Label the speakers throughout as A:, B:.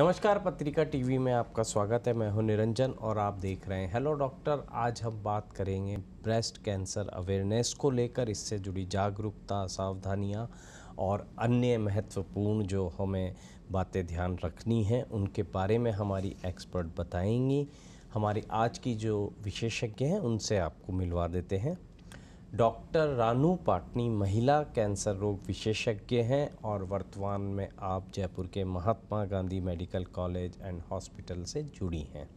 A: नमस्कार पत्रिका टीवी में आपका स्वागत है मैं हूं निरंजन और आप देख रहे हैं हेलो डॉक्टर आज हम बात करेंगे ब्रेस्ट कैंसर अवेयरनेस को लेकर इससे जुड़ी जागरूकता सावधानियां और अन्य महत्वपूर्ण जो हमें बातें ध्यान रखनी हैं उनके बारे में हमारी एक्सपर्ट बताएंगी हमारी आज की जो विशेषज्ञ हैं उनसे आपको मिलवा देते हैं डॉक्टर रानू पाटनी महिला कैंसर रोग विशेषज्ञ हैं और वर्तमान में आप जयपुर के Mahatma Gandhi medical college and hospital से जुड़ी हैं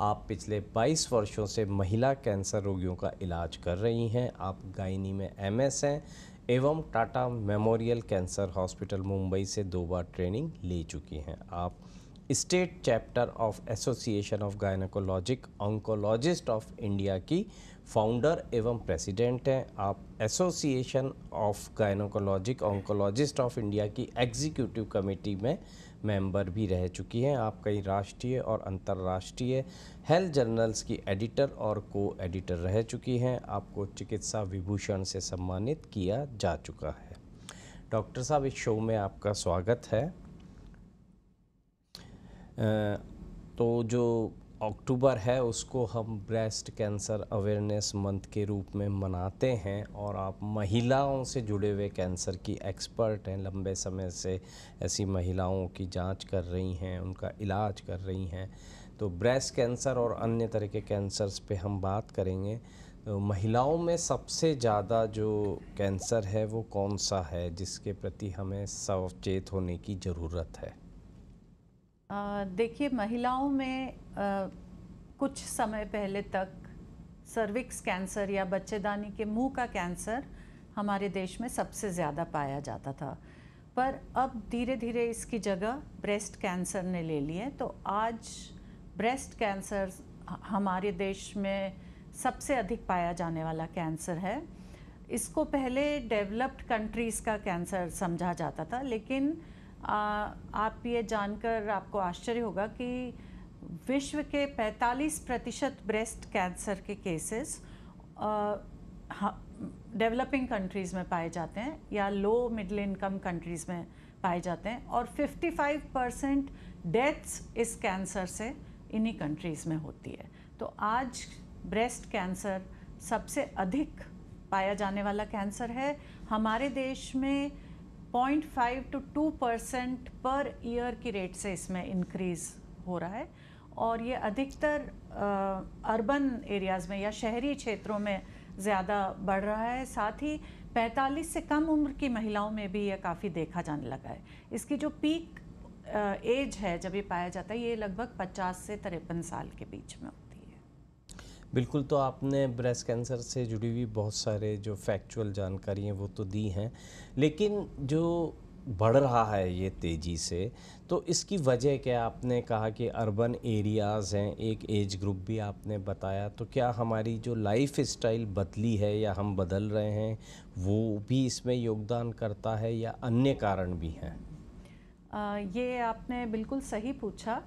A: आप पिछले 22 वर्षों से महिला कैंसर रोगियों का इलाज कर रही हैं आप गायनी में एमएस हैं एवं Tata memorial cancer hospital Mumbai से दो बार ट्रेनिंग ले चुकी हैं आप state chapter of association of gynaecologic oncologist of India की फाउंडर एवं प्रेसिडेंट हैं आप association of gynaecologic oncologist of India की एग्जीक्यूटिव कमेटी में मेंबर भी रह चुकी हैं आप कई राष्ट्रीय और अंतर्राष्ट्रीय हेल्थ जर्नल्स की एडिटर और को एडिटर रह चुकी हैं आपको चिकित्सा विभूषण से सम्मानित किया जा चुका है डॉक्टर साहब इस शो में आपका स्वागत है तो जो अक्टूबर है उसको हम ब्रेस्ट कैंसर अवेयरनेस मंथ के रूप में मनाते हैं और आप महिलाओं से जुड़े हुए कैंसर की एक्सपर्ट हैं लंबे समय से ऐसी महिलाओं की जांच कर रही हैं उनका इलाज कर रही हैं तो ब्रेस्ट कैंसर और अन्य तरह के कैंसर्स पे हम बात करेंगे तो महिलाओं में सबसे ज़्यादा जो कैंसर है वो कौन सा है जिसके प्रति हमें सचेत होने की ज़रूरत है
B: देखिए महिलाओं में आ, कुछ समय पहले तक सर्विक्स कैंसर या बच्चेदानी के मुंह का कैंसर हमारे देश में सबसे ज़्यादा पाया जाता था पर अब धीरे धीरे इसकी जगह ब्रेस्ट कैंसर ने ले ली है तो आज ब्रेस्ट कैंसर हमारे देश में सबसे अधिक पाया जाने वाला कैंसर है इसको पहले डेवलप्ड कंट्रीज़ का कैंसर समझा जाता था लेकिन आ, आप ये जानकर आपको आश्चर्य होगा कि विश्व के 45 प्रतिशत ब्रेस्ट कैंसर के केसेस डेवलपिंग कंट्रीज़ में पाए जाते हैं या लो मिडिल इनकम कंट्रीज़ में पाए जाते हैं और 55 परसेंट डेथ्स इस कैंसर से इन्हीं कंट्रीज़ में होती है तो आज ब्रेस्ट कैंसर सबसे अधिक पाया जाने वाला कैंसर है हमारे देश में 0.5 टू 2 परसेंट पर ईयर की रेट से इसमें इंक्रीज़ हो रहा है और ये अधिकतर अर्बन एरियाज़ में या शहरी क्षेत्रों में ज़्यादा बढ़ रहा है साथ ही 45 से कम उम्र की महिलाओं में भी यह काफ़ी देखा जाने लगा है इसकी जो पीक एज है जब ये पाया जाता है ये लगभग 50 से तिरपन साल के बीच में
A: बिल्कुल तो आपने ब्रेस्ट कैंसर से जुड़ी हुई बहुत सारे जो फैक्चुअल जानकारी हैं वो तो दी हैं लेकिन जो बढ़ रहा है ये तेज़ी से तो इसकी वजह क्या आपने कहा कि अर्बन एरियाज़ हैं एक एज ग्रुप भी आपने बताया तो क्या हमारी जो लाइफ स्टाइल बदली है या हम बदल रहे हैं वो भी इसमें योगदान करता है या अन्य कारण भी
B: हैं ये आपने बिल्कुल सही पूछा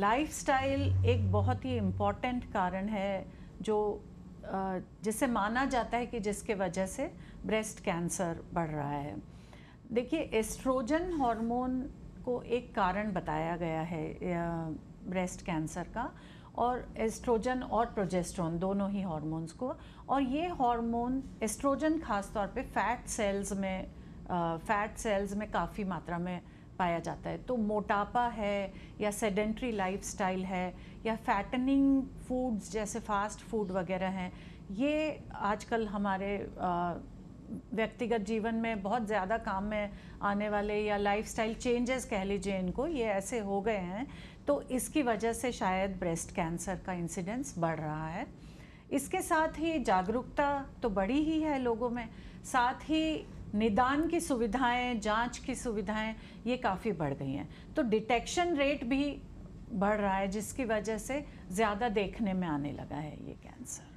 B: लाइफस्टाइल एक बहुत ही इम्पॉर्टेंट कारण है जो जिसे माना जाता है कि जिसके वजह से ब्रेस्ट कैंसर बढ़ रहा है देखिए एस्ट्रोजन हार्मोन को एक कारण बताया गया है ब्रेस्ट कैंसर का और एस्ट्रोजन और प्रोजेस्ट्रॉन दोनों ही हार्मोन्स को और ये हार्मोन एस्ट्रोजन खास तौर पे फैट सेल्स में फैट सेल्स में काफ़ी मात्रा में पाया जाता है तो मोटापा है या सेडेंट्री लाइफस्टाइल है या फैटनिंग फूड्स जैसे फास्ट फूड वगैरह हैं ये आजकल हमारे व्यक्तिगत जीवन में बहुत ज़्यादा काम में आने वाले या लाइफस्टाइल चेंजेस कह लीजिए इनको ये ऐसे हो गए हैं तो इसकी वजह से शायद ब्रेस्ट कैंसर का इंसिडेंस बढ़ रहा है इसके साथ ही जागरूकता तो बड़ी ही है लोगों में साथ ही निदान की सुविधाएं जांच की सुविधाएं ये काफ़ी बढ़ गई हैं तो डिटेक्शन रेट भी बढ़ रहा है जिसकी वजह से ज़्यादा देखने में आने लगा है ये कैंसर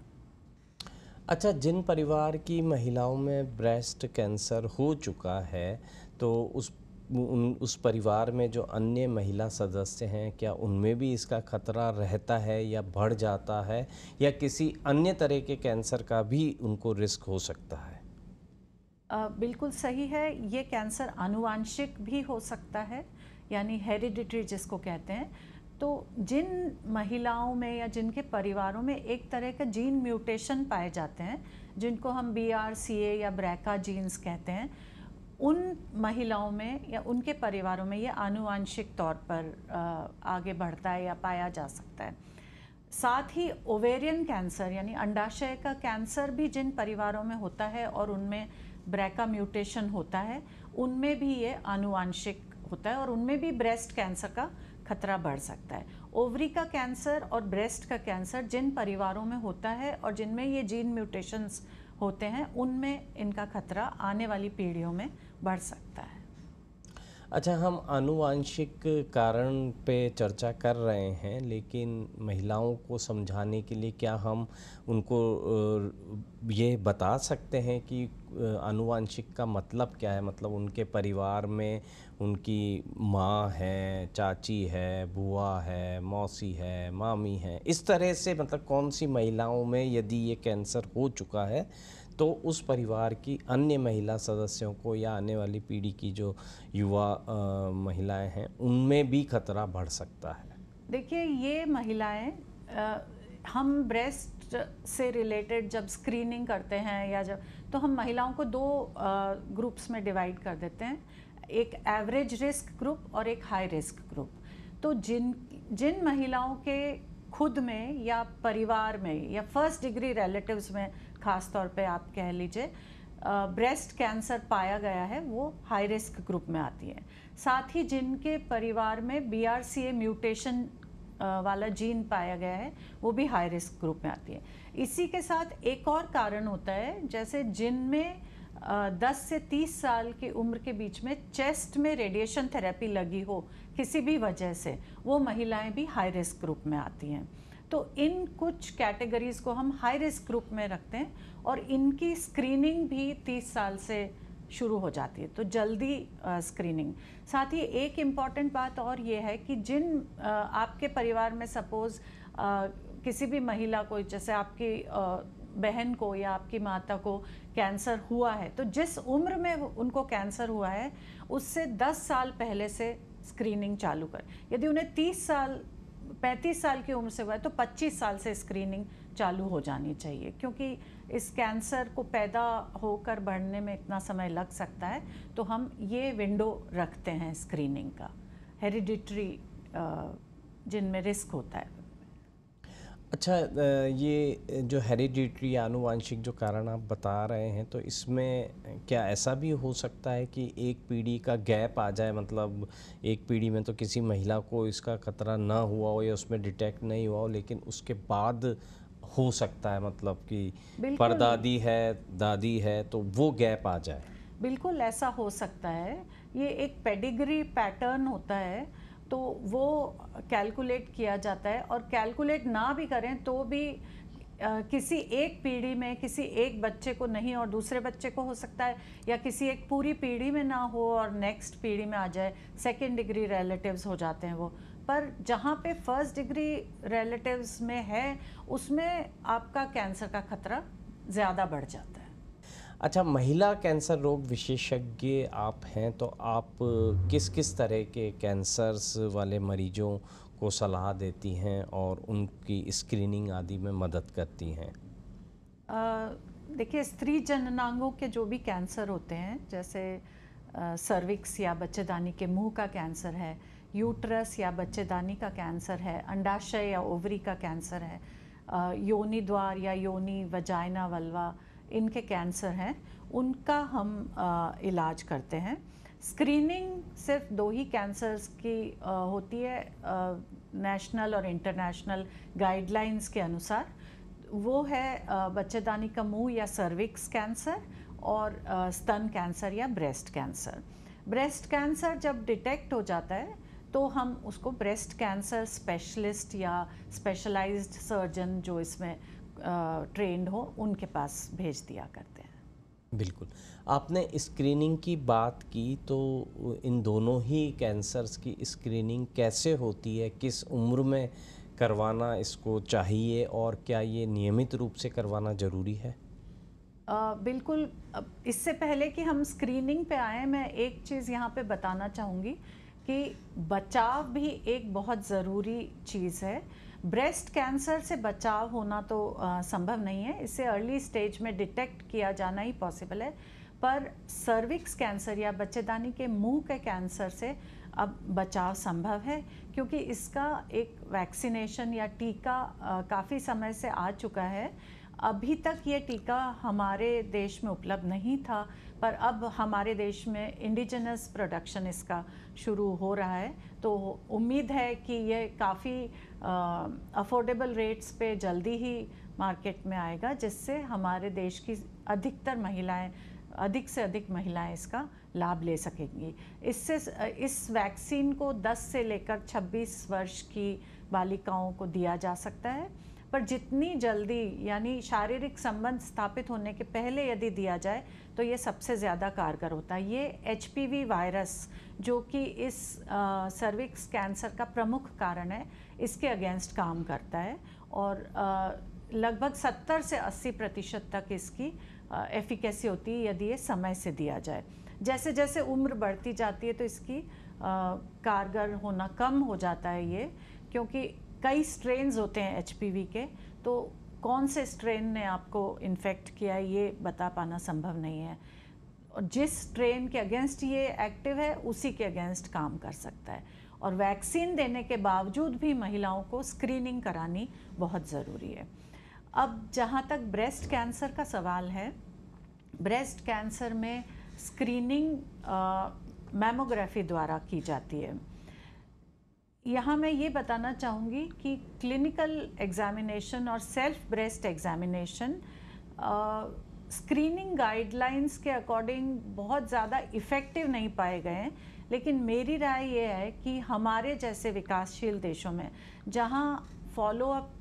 A: अच्छा जिन परिवार की महिलाओं में ब्रेस्ट कैंसर हो चुका है तो उस उन उस परिवार में जो अन्य महिला सदस्य हैं क्या उनमें भी इसका खतरा रहता है या बढ़ जाता है या किसी अन्य तरह के कैंसर का भी उनको रिस्क हो सकता है
B: बिल्कुल सही है ये कैंसर अनुवांशिक भी हो सकता है यानी हेरिडिटरी जिसको कहते हैं तो जिन महिलाओं में या जिनके परिवारों में एक तरह का जीन म्यूटेशन पाए जाते हैं जिनको हम बी आर सी ए या ब्रैका जीन्स कहते हैं उन महिलाओं में या उनके परिवारों में ये आनुवंशिक तौर पर आगे बढ़ता है या पाया जा सकता है साथ ही ओवेरियन कैंसर यानी अंडाशय का कैंसर भी जिन परिवारों में होता है और उनमें ब्रैका म्यूटेशन होता है उनमें भी ये आनुवांशिक होता है और उनमें भी ब्रेस्ट कैंसर का खतरा बढ़ सकता है ओवरी का कैंसर और ब्रेस्ट का कैंसर जिन परिवारों में होता है और जिनमें ये जीन म्यूटेशंस होते हैं उनमें इनका खतरा आने वाली पीढ़ियों में बढ़ सकता है
A: अच्छा हम आनुवांशिक कारण पे चर्चा कर रहे हैं लेकिन महिलाओं को समझाने के लिए क्या हम उनको ये बता सकते हैं कि अनुवांशिक का मतलब क्या है मतलब उनके परिवार में उनकी माँ है चाची है बुआ है मौसी है मामी है इस तरह से मतलब कौन सी महिलाओं में यदि ये कैंसर हो चुका है तो उस परिवार की अन्य महिला सदस्यों को या आने वाली पीढ़ी की जो युवा महिलाएं हैं उनमें भी खतरा बढ़ सकता है
B: देखिए ये महिलाएं हम ब्रेस्ट से रिलेटेड जब स्क्रीनिंग करते हैं या जब तो हम महिलाओं को दो ग्रुप्स में डिवाइड कर देते हैं एक एवरेज रिस्क ग्रुप और एक हाई रिस्क ग्रुप तो जिन जिन महिलाओं के खुद में या परिवार में या फर्स्ट डिग्री रिलेटिव्स में ख़ास तौर पे आप कह लीजिए ब्रेस्ट कैंसर पाया गया है वो हाई रिस्क ग्रुप में आती है साथ ही जिनके परिवार में बी म्यूटेशन वाला जीन पाया गया है वो भी हाई रिस्क ग्रुप में आती है इसी के साथ एक और कारण होता है जैसे जिनमें दस से तीस साल की उम्र के बीच में चेस्ट में रेडिएशन थेरेपी लगी हो किसी भी वजह से वो महिलाएं भी हाई रिस्क ग्रुप में आती हैं तो इन कुछ कैटेगरीज़ को हम हाई रिस्क ग्रुप में रखते हैं और इनकी स्क्रीनिंग भी तीस साल से शुरू हो जाती है तो जल्दी स्क्रीनिंग साथ ही एक इम्पॉर्टेंट बात और ये है कि जिन आ, आपके परिवार में सपोज़ किसी भी महिला को जैसे आपकी आ, बहन को या आपकी माता को कैंसर हुआ है तो जिस उम्र में उनको कैंसर हुआ है उससे 10 साल पहले से स्क्रीनिंग चालू कर यदि उन्हें 30 साल 35 साल की उम्र से हुआ है तो 25 साल से स्क्रीनिंग चालू हो जानी चाहिए क्योंकि इस कैंसर को पैदा होकर बढ़ने में इतना समय लग सकता है तो हम ये विंडो रखते हैं स्क्रीनिंग का हेरिडिटरी जिनमें रिस्क होता है
A: अच्छा ये जो हेरिडिटरी आनुवांशिक जो कारण आप बता रहे हैं तो इसमें क्या ऐसा भी हो सकता है कि एक पीढ़ी का गैप आ जाए मतलब एक पीढ़ी में तो किसी महिला को इसका खतरा ना हुआ हो या उसमें डिटेक्ट नहीं हुआ हो लेकिन उसके बाद हो सकता है मतलब कि परदादी है दादी है तो वो गैप आ जाए
B: बिल्कुल ऐसा हो सकता है ये एक पेडिग्री पैटर्न होता है तो वो कैलकुलेट किया जाता है और कैलकुलेट ना भी करें तो भी आ, किसी एक पीढ़ी में किसी एक बच्चे को नहीं और दूसरे बच्चे को हो सकता है या किसी एक पूरी पीढ़ी में ना हो और नेक्स्ट पीढ़ी में आ जाए सेकेंड डिग्री रिलेटिव्स हो जाते हैं वो पर जहाँ पे फर्स्ट डिग्री रिलेटिव्स में है उसमें आपका कैंसर का खतरा ज़्यादा बढ़ जाता है
A: अच्छा महिला कैंसर रोग विशेषज्ञ आप हैं तो आप किस किस तरह के कैंसर्स वाले मरीजों को सलाह देती हैं और उनकी स्क्रीनिंग आदि में मदद करती हैं
B: देखिए स्त्री जननांगों के जो भी कैंसर होते हैं जैसे सर्विक्स या बच्चेदानी के मुंह का कैंसर है यूट्रस या बच्चेदानी का कैंसर है अंडाशय या ओवरी का कैंसर है योनि द्वार या योनि वजाइना वलवा इनके कैंसर हैं उनका हम इलाज करते हैं स्क्रीनिंग सिर्फ दो ही कैंसर्स की आ, होती है नेशनल और इंटरनेशनल गाइडलाइंस के अनुसार वो है बच्चेदानी का मुंह या सर्विक्स कैंसर और स्तन कैंसर या ब्रेस्ट कैंसर ब्रेस्ट कैंसर जब डिटेक्ट हो जाता है तो हम उसको ब्रेस्ट कैंसर स्पेशलिस्ट या स्पेशलाइज्ड सर्जन जो इसमें ट्रेंड हो उनके पास भेज दिया करते हैं
A: बिल्कुल आपने स्क्रीनिंग की बात की तो इन दोनों ही कैंसर्स की स्क्रीनिंग कैसे होती है किस उम्र में करवाना इसको चाहिए और क्या ये नियमित रूप से करवाना ज़रूरी है
B: आ, बिल्कुल इससे पहले कि हम स्क्रीनिंग पे आए मैं एक चीज़ यहाँ पे बताना चाहूँगी कि बचाव भी एक बहुत ज़रूरी चीज़ है ब्रेस्ट कैंसर से बचाव होना तो आ, संभव नहीं है इसे अर्ली स्टेज में डिटेक्ट किया जाना ही पॉसिबल है पर सर्विक्स कैंसर या बच्चेदानी के मुंह के कैंसर से अब बचाव संभव है क्योंकि इसका एक वैक्सीनेशन या टीका काफ़ी समय से आ चुका है अभी तक ये टीका हमारे देश में उपलब्ध नहीं था पर अब हमारे देश में इंडिजिनस प्रोडक्शन इसका शुरू हो रहा है तो उम्मीद है कि ये काफ़ी अफोर्डेबल रेट्स पे जल्दी ही मार्केट में आएगा जिससे हमारे देश की अधिकतर महिलाएं अधिक से अधिक महिलाएं इसका लाभ ले सकेंगी इससे इस वैक्सीन को 10 से लेकर 26 वर्ष की बालिकाओं को दिया जा सकता है पर जितनी जल्दी यानी शारीरिक संबंध स्थापित होने के पहले यदि दिया जाए तो ये सबसे ज़्यादा कारगर होता है ये एच वायरस जो कि इस सर्विक्स कैंसर का प्रमुख कारण है इसके अगेंस्ट काम करता है और लगभग 70 से 80 प्रतिशत तक इसकी एफिकेसी होती है यदि ये समय से दिया जाए जैसे जैसे उम्र बढ़ती जाती है तो इसकी आ, कारगर होना कम हो जाता है ये क्योंकि कई स्ट्रेन होते हैं एच के तो कौन से स्ट्रेन ने आपको इन्फेक्ट किया ये बता पाना संभव नहीं है और जिस स्ट्रेन के अगेंस्ट ये एक्टिव है उसी के अगेंस्ट काम कर सकता है और वैक्सीन देने के बावजूद भी महिलाओं को स्क्रीनिंग करानी बहुत ज़रूरी है अब जहाँ तक ब्रेस्ट कैंसर का सवाल है ब्रेस्ट कैंसर में स्क्रीनिंग मैमोग्राफी द्वारा की जाती है यहाँ मैं ये बताना चाहूँगी कि क्लिनिकल एग्ज़ामिनेशन और self breast examination screening guidelines के अकॉर्डिंग बहुत ज़्यादा इफ़ेक्टिव नहीं पाए गए हैं लेकिन मेरी राय ये है कि हमारे जैसे विकासशील देशों में जहाँ फॉलोअप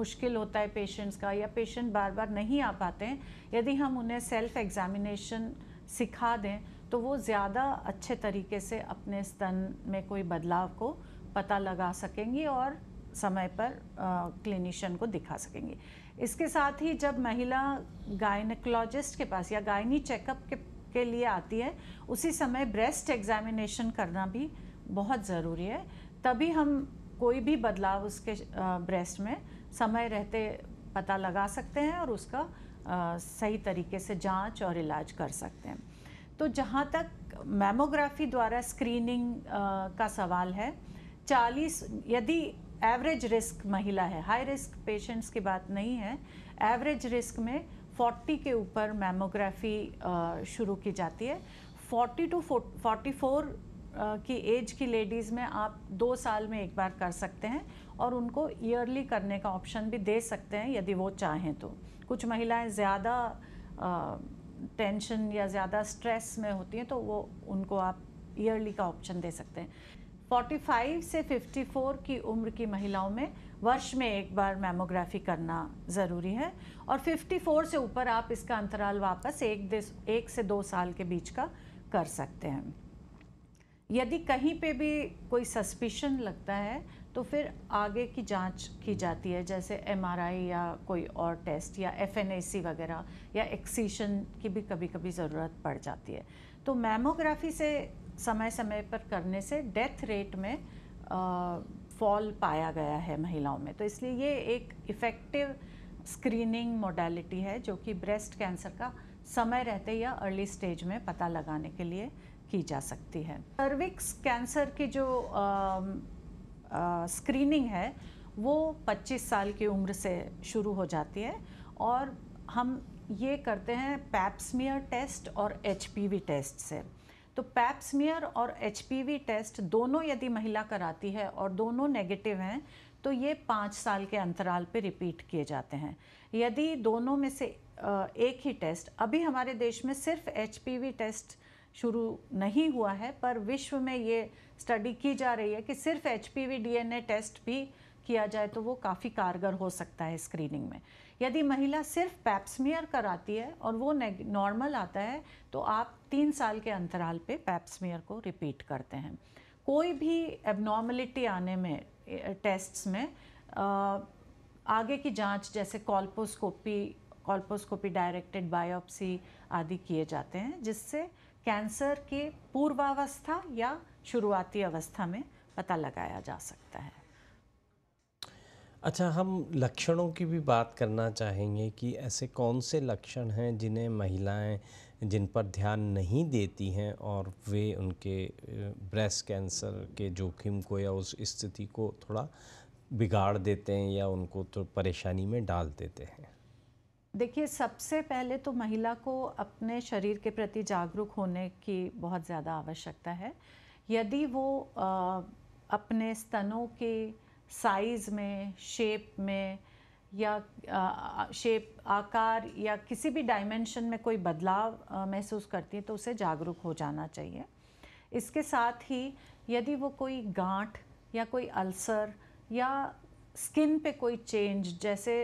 B: मुश्किल होता है पेशेंट्स का या पेशेंट बार बार नहीं आ पाते हैं यदि हम उन्हें सेल्फ एग्ज़ामिनेशन सिखा दें तो वो ज़्यादा अच्छे तरीके से अपने स्तन में कोई बदलाव को पता लगा सकेंगी और समय पर क्लिनिशियन को दिखा सकेंगी इसके साथ ही जब महिला गायनकोलॉजिस्ट के पास या गायनी चेकअप के, के लिए आती है उसी समय ब्रेस्ट एग्जामिनेशन करना भी बहुत ज़रूरी है तभी हम कोई भी बदलाव उसके ब्रेस्ट में समय रहते पता लगा सकते हैं और उसका सही तरीके से जांच और इलाज कर सकते हैं तो जहाँ तक मैमोग्राफी द्वारा स्क्रीनिंग का सवाल है चालीस यदि एवरेज रिस्क महिला है हाई रिस्क पेशेंट्स की बात नहीं है एवरेज रिस्क में 40 के ऊपर मैमोग्राफी शुरू की जाती है 40 टू 44 की एज की लेडीज़ में आप दो साल में एक बार कर सकते हैं और उनको ईयरली करने का ऑप्शन भी दे सकते हैं यदि वो चाहें तो कुछ महिलाएं ज़्यादा टेंशन या ज़्यादा स्ट्रेस में होती हैं तो वो उनको आप ईयरली का ऑप्शन दे सकते हैं 45 से 54 की उम्र की महिलाओं में वर्ष में एक बार मैमोग्राफी करना ज़रूरी है और 54 से ऊपर आप इसका अंतराल वापस एक दिस एक से दो साल के बीच का कर सकते हैं यदि कहीं पे भी कोई सस्पिशन लगता है तो फिर आगे की जांच की जाती है जैसे एमआरआई या कोई और टेस्ट या एफएनएसी वगैरह या एक्सीशन की भी कभी कभी ज़रूरत पड़ जाती है तो मैमोग्राफी से समय समय पर करने से डेथ रेट में फॉल पाया गया है महिलाओं में तो इसलिए ये एक इफ़ेक्टिव स्क्रीनिंग मोडलिटी है जो कि ब्रेस्ट कैंसर का समय रहते या अर्ली स्टेज में पता लगाने के लिए की जा सकती है सर्विक्स कैंसर की जो स्क्रीनिंग है वो 25 साल की उम्र से शुरू हो जाती है और हम ये करते हैं पैप्समियर टेस्ट और एच टेस्ट से तो पैप्समियर और एच टेस्ट दोनों यदि महिला कराती है और दोनों नेगेटिव हैं तो ये पाँच साल के अंतराल पे रिपीट किए जाते हैं यदि दोनों में से एक ही टेस्ट अभी हमारे देश में सिर्फ एच टेस्ट शुरू नहीं हुआ है पर विश्व में ये स्टडी की जा रही है कि सिर्फ एच पी टेस्ट भी किया जाए तो वो काफ़ी कारगर हो सकता है स्क्रीनिंग में यदि महिला सिर्फ पैप्समियर कराती है और वो नॉर्मल आता है तो आप तीन साल के अंतराल पे पैप्समियर को रिपीट करते हैं कोई भी एबनॉर्मलिटी आने में टेस्ट्स में आगे की जांच जैसे कॉल्पोस्कोपी कॉल्पोस्कोपी डायरेक्टेड बायोप्सी आदि किए जाते हैं जिससे कैंसर के पूर्वावस्था या शुरुआती अवस्था में पता लगाया जा सकता है
A: अच्छा हम लक्षणों की भी बात करना चाहेंगे कि ऐसे कौन से लक्षण हैं जिन्हें महिलाएं जिन पर ध्यान नहीं देती हैं और वे उनके ब्रेस्ट कैंसर के जोखिम को या उस स्थिति को थोड़ा बिगाड़ देते हैं या उनको तो परेशानी में डाल देते हैं
B: देखिए सबसे पहले तो महिला को अपने शरीर के प्रति जागरूक होने की बहुत ज़्यादा आवश्यकता है यदि वो आ, अपने स्तनों के साइज़ में शेप में या आ, शेप आकार या किसी भी डायमेंशन में कोई बदलाव महसूस करती है तो उसे जागरूक हो जाना चाहिए इसके साथ ही यदि वो कोई गांठ या कोई अल्सर या स्किन पे कोई चेंज जैसे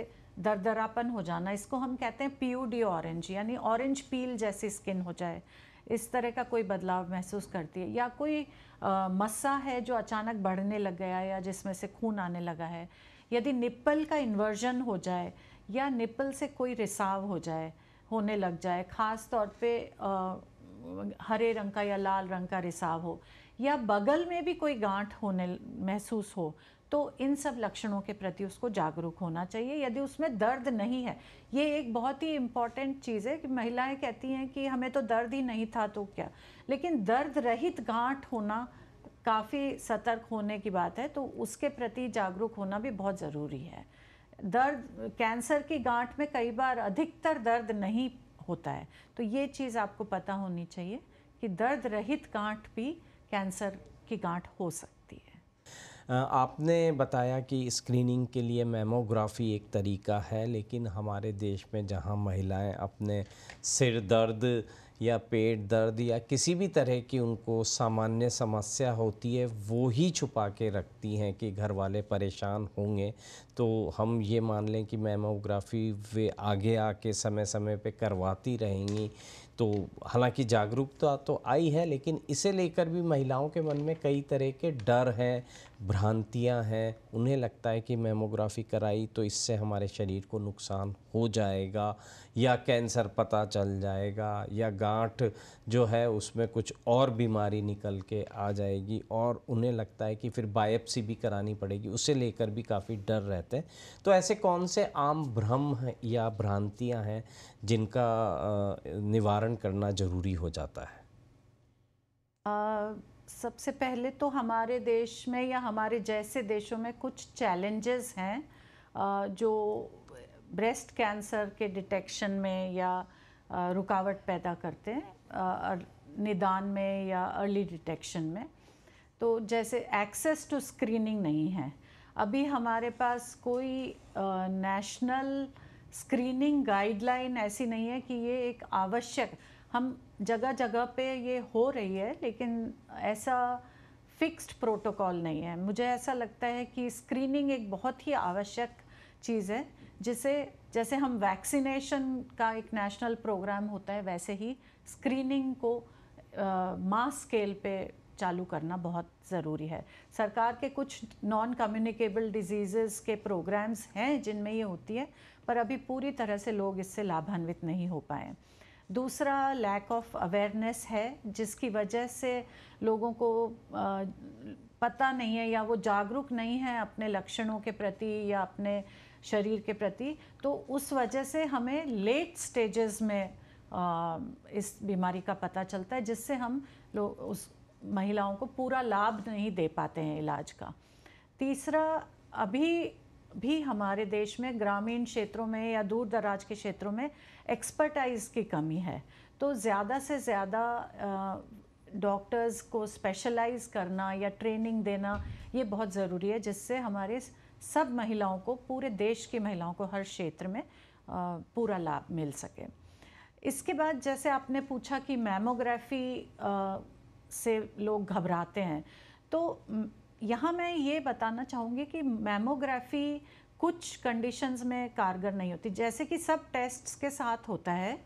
B: दरदरापन हो जाना इसको हम कहते हैं पी ऑरेंज यानी ऑरेंज पील जैसी स्किन हो जाए इस तरह का कोई बदलाव महसूस करती है या कोई आ, मसा है जो अचानक बढ़ने लग गया या जिसमें से खून आने लगा है यदि निप्पल का इन्वर्जन हो जाए या निप्पल से कोई रिसाव हो जाए होने लग जाए ख़ास तौर पे आ, हरे रंग का या लाल रंग का रिसाव हो या बगल में भी कोई गांठ होने महसूस हो तो इन सब लक्षणों के प्रति उसको जागरूक होना चाहिए यदि उसमें दर्द नहीं है ये एक बहुत ही इम्पॉर्टेंट चीज़ है कि महिलाएं कहती हैं कि हमें तो दर्द ही नहीं था तो क्या लेकिन दर्द रहित गांठ होना काफ़ी सतर्क होने की बात है तो उसके प्रति जागरूक होना भी बहुत ज़रूरी है दर्द कैंसर की गांठ में कई बार अधिकतर दर्द नहीं होता है तो ये चीज़ आपको पता होनी चाहिए कि दर्द रहित गांठ भी कैंसर की गांठ हो सकती
A: आपने बताया कि स्क्रीनिंग के लिए मेमोग्राफी एक तरीका है लेकिन हमारे देश में जहाँ महिलाएं अपने सिर दर्द या पेट दर्द या किसी भी तरह की उनको सामान्य समस्या होती है वो ही छुपा के रखती हैं कि घर वाले परेशान होंगे तो हम ये मान लें कि मेमोग्राफी वे आगे आके समय समय पे करवाती रहेंगी तो हालांकि जागरूकता तो आई है लेकिन इसे लेकर भी महिलाओं के मन में कई तरह के डर हैं भ्रांतियां हैं उन्हें लगता है कि मेमोग्राफी कराई तो इससे हमारे शरीर को नुकसान हो जाएगा या कैंसर पता चल जाएगा या गांठ जो है उसमें कुछ और बीमारी निकल के आ जाएगी और उन्हें लगता है कि फिर बायोप्सी भी करानी पड़ेगी उसे लेकर भी काफ़ी डर रहते हैं तो ऐसे कौन से आम भ्रम या भ्रांतियाँ हैं जिनका निवारण करना ज़रूरी हो जाता है
B: uh... सबसे पहले तो हमारे देश में या हमारे जैसे देशों में कुछ चैलेंजेस हैं जो ब्रेस्ट कैंसर के डिटेक्शन में या रुकावट पैदा करते हैं निदान में या अर्ली डिटेक्शन में तो जैसे एक्सेस टू स्क्रीनिंग नहीं है अभी हमारे पास कोई नेशनल स्क्रीनिंग गाइडलाइन ऐसी नहीं है कि ये एक आवश्यक हम जगह जगह पे ये हो रही है लेकिन ऐसा फिक्स्ड प्रोटोकॉल नहीं है मुझे ऐसा लगता है कि स्क्रीनिंग एक बहुत ही आवश्यक चीज़ है जिसे जैसे हम वैक्सीनेशन का एक नेशनल प्रोग्राम होता है वैसे ही स्क्रीनिंग को मास स्केल पे चालू करना बहुत ज़रूरी है सरकार के कुछ नॉन कम्युनिकेबल डिजीज़ के प्रोग्राम्स हैं जिनमें ये होती है पर अभी पूरी तरह से लोग इससे लाभान्वित नहीं हो पाए दूसरा लैक ऑफ अवेयरनेस है जिसकी वजह से लोगों को पता नहीं है या वो जागरूक नहीं है अपने लक्षणों के प्रति या अपने शरीर के प्रति तो उस वजह से हमें लेट स्टेजेस में इस बीमारी का पता चलता है जिससे हम लोग उस महिलाओं को पूरा लाभ नहीं दे पाते हैं इलाज का तीसरा अभी भी हमारे देश में ग्रामीण क्षेत्रों में या दूर दराज के क्षेत्रों में एक्सपर्टाइज की कमी है तो ज़्यादा से ज़्यादा डॉक्टर्स को स्पेशलाइज करना या ट्रेनिंग देना ये बहुत ज़रूरी है जिससे हमारे सब महिलाओं को पूरे देश की महिलाओं को हर क्षेत्र में पूरा लाभ मिल सके इसके बाद जैसे आपने पूछा कि मैमोग्राफी से लोग घबराते हैं तो यहाँ मैं ये बताना चाहूँगी कि मेमोग्राफी कुछ कंडीशंस में कारगर नहीं होती जैसे कि सब टेस्ट्स के साथ होता है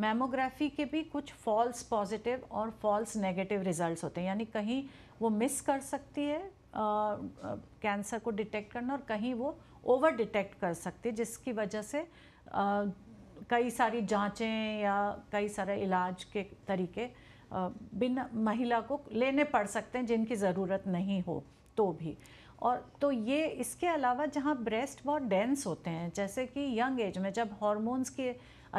B: मेमोग्राफी के भी कुछ फॉल्स पॉजिटिव और फॉल्स नेगेटिव रिजल्ट्स होते हैं यानी कहीं वो मिस कर सकती है कैंसर को डिटेक्ट करना और कहीं वो ओवर डिटेक्ट कर सकती है जिसकी वजह से uh, कई सारी जांचें या कई सारे इलाज के तरीके बिन महिला को लेने पड़ सकते हैं जिनकी ज़रूरत नहीं हो तो भी और तो ये इसके अलावा जहाँ ब्रेस्ट बहुत डेंस होते हैं जैसे कि यंग एज में जब हॉर्मोन्स की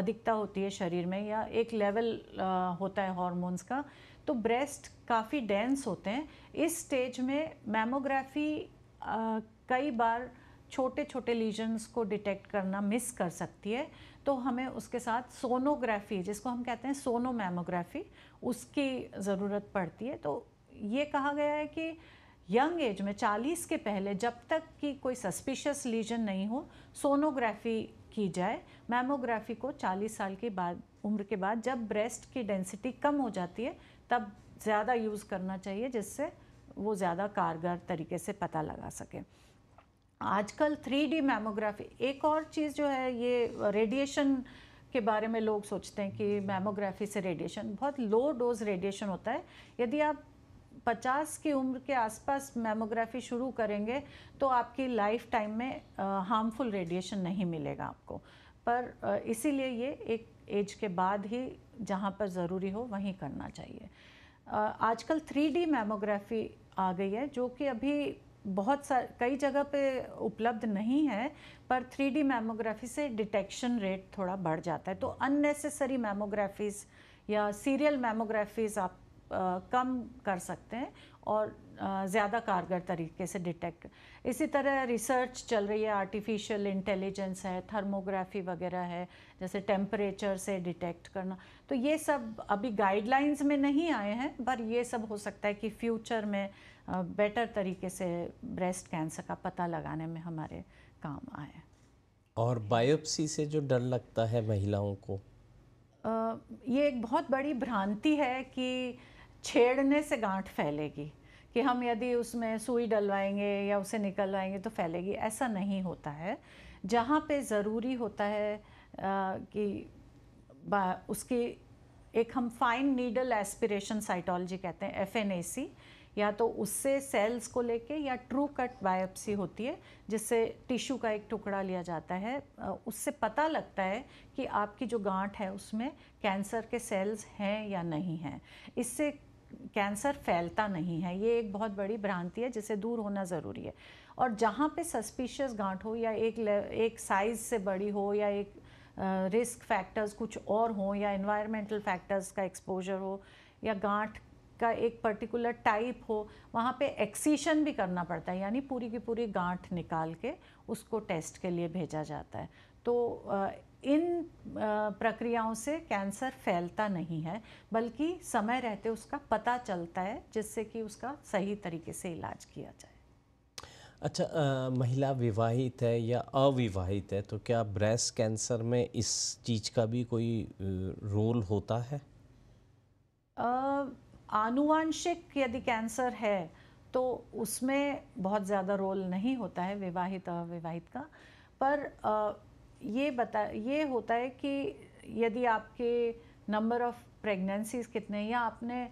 B: अधिकता होती है शरीर में या एक लेवल आ, होता है हॉर्मोन्स का तो ब्रेस्ट काफ़ी डेंस होते हैं इस स्टेज में मैमोग्राफी कई बार छोटे छोटे लीजन्स को डिटेक्ट करना मिस कर सकती है तो हमें उसके साथ सोनोग्राफी जिसको हम कहते हैं सोनो मैमोग्राफी उसकी ज़रूरत पड़ती है तो ये कहा गया है कि यंग एज में 40 के पहले जब तक कि कोई सस्पिशियस लीजन नहीं हो सोनोग्राफी की जाए मैमोग्राफी को 40 साल के बाद उम्र के बाद जब ब्रेस्ट की डेंसिटी कम हो जाती है तब ज़्यादा यूज़ करना चाहिए जिससे वो ज़्यादा कारगर तरीके से पता लगा सकें आजकल 3D मैमोग्राफी एक और चीज़ जो है ये रेडिएशन के बारे में लोग सोचते हैं कि मैमोग्राफी से रेडिएशन बहुत लो डोज रेडिएशन होता है यदि आप पचास की उम्र के आसपास मेमोग्राफी शुरू करेंगे तो आपकी लाइफ टाइम में हार्मफुल रेडिएशन नहीं मिलेगा आपको पर इसीलिए ये एक एज के बाद ही जहाँ पर ज़रूरी हो वहीं करना चाहिए आजकल थ्री डी मेमोग्राफी आ गई है जो कि अभी बहुत सा कई जगह पे उपलब्ध नहीं है पर थ्री डी मेमोग्राफी से डिटेक्शन रेट थोड़ा बढ़ जाता है तो अननेसेसरी मेमोग्राफीज़ या सीरियल मेमोग्राफीज़ आप कम कर सकते हैं और ज़्यादा कारगर तरीके से डिटेक्ट इसी तरह रिसर्च चल रही है आर्टिफिशियल इंटेलिजेंस है थर्मोग्राफी वगैरह है जैसे टेम्परेचर से डिटेक्ट करना तो ये सब अभी गाइडलाइंस में नहीं आए हैं पर ये सब हो सकता है कि फ्यूचर में बेटर तरीके से ब्रेस्ट कैंसर का पता लगाने में हमारे काम आए
A: और बायोप्सी से जो डर लगता है महिलाओं को
B: आ, ये एक बहुत बड़ी भ्रांति है कि छेड़ने से गांठ फैलेगी कि हम यदि उसमें सुई डलवाएंगे या उसे निकलवाएंगे तो फैलेगी ऐसा नहीं होता है जहाँ पे ज़रूरी होता है आ, कि उसकी एक हम फाइन नीडल एस्पिरेशन साइटोलॉजी कहते हैं एफ या तो उससे सेल्स को लेके या ट्रू कट बायोप्सी होती है जिससे टिश्यू का एक टुकड़ा लिया जाता है उससे पता लगता है कि आपकी जो गांठ है उसमें कैंसर के सेल्स हैं या नहीं हैं इससे कैंसर फैलता नहीं है ये एक बहुत बड़ी भ्रांति है जिसे दूर होना ज़रूरी है और जहाँ पे सस्पिशियस गांठ हो या एक एक साइज़ से बड़ी हो या एक रिस्क फैक्टर्स कुछ और हो या इन्वायरमेंटल फैक्टर्स का एक्सपोजर हो या गांठ का एक पर्टिकुलर टाइप हो वहाँ पे एक्सीशन भी करना पड़ता है यानी पूरी की पूरी गांठ निकाल के उसको टेस्ट के लिए भेजा जाता है तो इन प्रक्रियाओं से कैंसर फैलता नहीं है बल्कि समय रहते उसका पता चलता है जिससे कि उसका सही तरीके से इलाज किया जाए
A: अच्छा आ, महिला विवाहित है या अविवाहित है तो क्या ब्रेस्ट कैंसर में इस चीज़ का भी कोई रोल होता है
B: आनुवांशिक यदि कैंसर है तो उसमें बहुत ज़्यादा रोल नहीं होता है विवाहित अविवाहित का पर आ, ये बता ये होता है कि यदि आपके नंबर ऑफ़ प्रेगनेंसीज कितने या आपने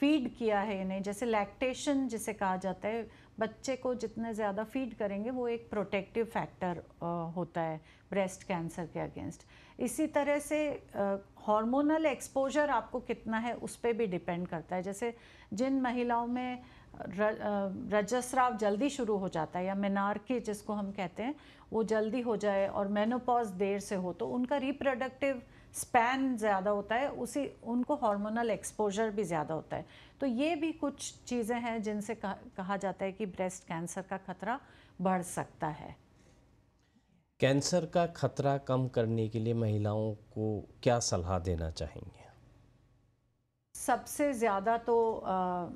B: फीड किया है इन्हें जैसे लैक्टेशन जिसे कहा जाता है बच्चे को जितने ज़्यादा फीड करेंगे वो एक प्रोटेक्टिव फैक्टर होता है ब्रेस्ट कैंसर के अगेंस्ट इसी तरह से हार्मोनल एक्सपोजर आपको कितना है उस पर भी डिपेंड करता है जैसे जिन महिलाओं में रजस्राव जल्दी शुरू हो जाता है या मेनार्की जिसको हम कहते हैं वो जल्दी हो जाए और मेनोपॉज देर से हो तो उनका रिप्रोडक्टिव स्पैन ज़्यादा होता है उसी उनको हार्मोनल एक्सपोजर भी ज़्यादा होता है तो ये भी कुछ चीज़ें हैं जिनसे कहा, कहा जाता है कि ब्रेस्ट कैंसर का खतरा बढ़ सकता है
A: कैंसर का खतरा कम करने के लिए महिलाओं को क्या सलाह देना चाहेंगे
B: सबसे ज़्यादा तो आ,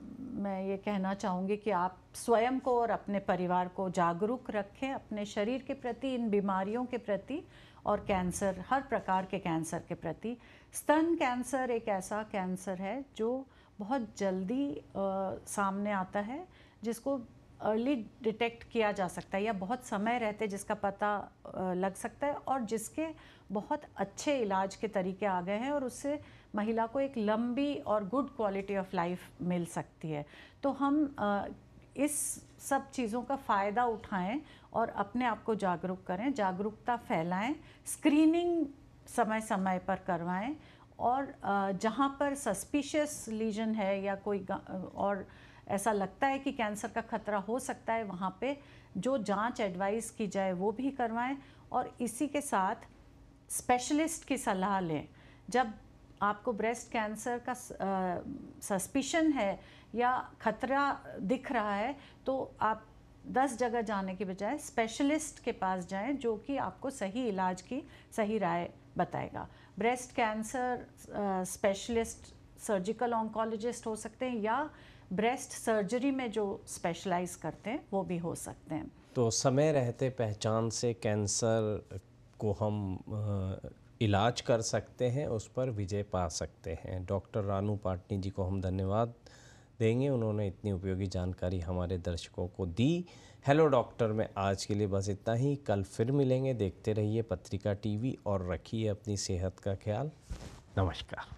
B: मैं ये कहना चाहूँगी कि आप स्वयं को और अपने परिवार को जागरूक रखें अपने शरीर के प्रति इन बीमारियों के प्रति और कैंसर हर प्रकार के कैंसर के प्रति स्तन कैंसर एक ऐसा कैंसर है जो बहुत जल्दी आ, सामने आता है जिसको अर्ली डिटेक्ट किया जा सकता है या बहुत समय रहते जिसका पता लग सकता है और जिसके बहुत अच्छे इलाज के तरीके आ गए हैं और उससे महिला को एक लंबी और गुड क्वालिटी ऑफ लाइफ मिल सकती है तो हम इस सब चीज़ों का फ़ायदा उठाएं और अपने आप को जागरूक करें जागरूकता फैलाएं स्क्रीनिंग समय समय पर करवाएं और जहाँ पर सस्पिशियस लीजन है या कोई और ऐसा लगता है कि कैंसर का खतरा हो सकता है वहाँ पे जो जांच एडवाइस की जाए वो भी करवाएं और इसी के साथ स्पेशलिस्ट की सलाह लें जब आपको ब्रेस्ट कैंसर का सस्पिशन है या खतरा दिख रहा है तो आप दस जगह जाने के बजाय स्पेशलिस्ट के पास जाएं जो कि आपको सही इलाज की सही राय बताएगा breast cancer specialist surgical oncologist हो सकते हैं या ब्रेस्ट सर्जरी में जो स्पेशलाइज करते हैं वो भी हो सकते हैं
A: तो समय रहते पहचान से कैंसर को हम इलाज कर सकते हैं उस पर विजय पा सकते हैं डॉक्टर रानू पाटनी जी को हम धन्यवाद देंगे उन्होंने इतनी उपयोगी जानकारी हमारे दर्शकों को दी हेलो डॉक्टर में आज के लिए बस इतना ही कल फिर मिलेंगे देखते रहिए पत्रिका टीवी और रखिए अपनी सेहत का ख्याल नमस्कार